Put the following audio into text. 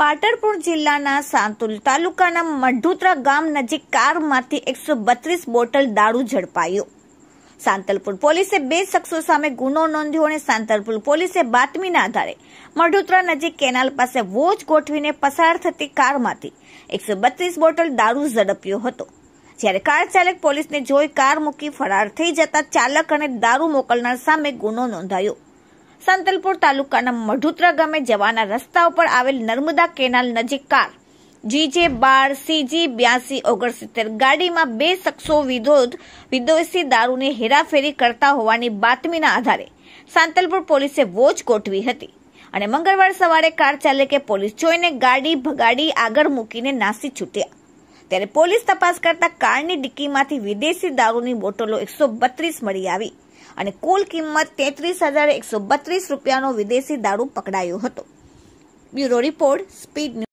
પાટણપુર જિલ્લાના સાંતુલ તાલુકાના મઢુત્રા ગામ નજીક કારમાંથી એકસો બત્રીસ બોટલ દારૂ ઝડપાયો સાંતલપુર પોલીસે બે શખ્સો સામે ગુનો નોંધ્યો અને સાંતલપુર પોલીસે બાતમીના આધારે મઢુત્રા નજીક કેનાલ પાસે વોચ ગોઠવીને પસાર થતી કારમાંથી એકસો બત્રીસ બોટલ દારૂ ઝડપ્યો હતો જ્યારે કાર ચાલક પોલીસને જોઈ કાર મૂકી ફરાર થઈ જતા ચાલક અને દારૂ મોકલનાર સામે ગુનો નોંધાયો સાંતલપુર તાલુકાના મઢુત્રા ગામે જવાના રસ્તા ઉપર આવેલ નર્મદા કેનાલ નજીક કાર જીજે બાર સીજી બ્યાસી ઓગણસિત્તેર ગાડીમાં બે શખ્સો વિરોધ વિદેશી દારૂની હેરાફેરી કરતા હોવાની બાતમીના આધારે સાંતલપુર પોલીસે વોચ ગોઠવી હતી અને મંગળવાર સવારે કાર ચાલકે પોલીસ જોઈને ગાડી ભગાડી આગળ મૂકીને નાસી છૂટ્યા ત્યારે પોલીસ તપાસ કરતા કારની ડિક્કીમાંથી વિદેશી દારૂની બોટલો એકસો બત્રીસ મળી આવી અને કુલ કિંમત તેત્રીસ હજાર એકસો બત્રીસ રૂપિયાનો વિદેશી દારૂ પકડાયો હતો બ્યુરો રિપોર્ટ સ્પીડ